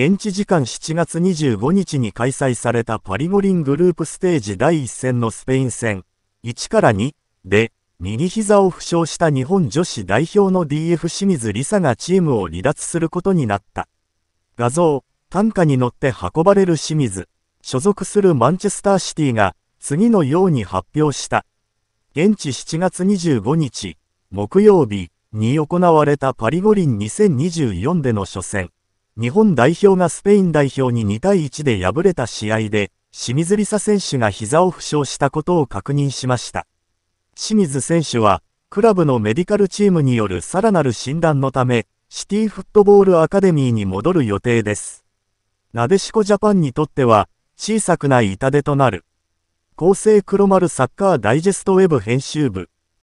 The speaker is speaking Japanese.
現地時間7月25日に開催されたパリ五輪グループステージ第1戦のスペイン戦、1から2で、右膝を負傷した日本女子代表の DF 清水梨沙がチームを離脱することになった。画像、担架に乗って運ばれる清水、所属するマンチェスターシティが、次のように発表した。現地7月25日、木曜日に行われたパリ五輪2024での初戦。日本代表がスペイン代表に2対1で敗れた試合で、清水梨沙選手が膝を負傷したことを確認しました。清水選手は、クラブのメディカルチームによるさらなる診断のため、シティフットボールアカデミーに戻る予定です。なでしこジャパンにとっては、小さくない痛手となる。厚生黒丸サッカーダイジェストウェブ編集部。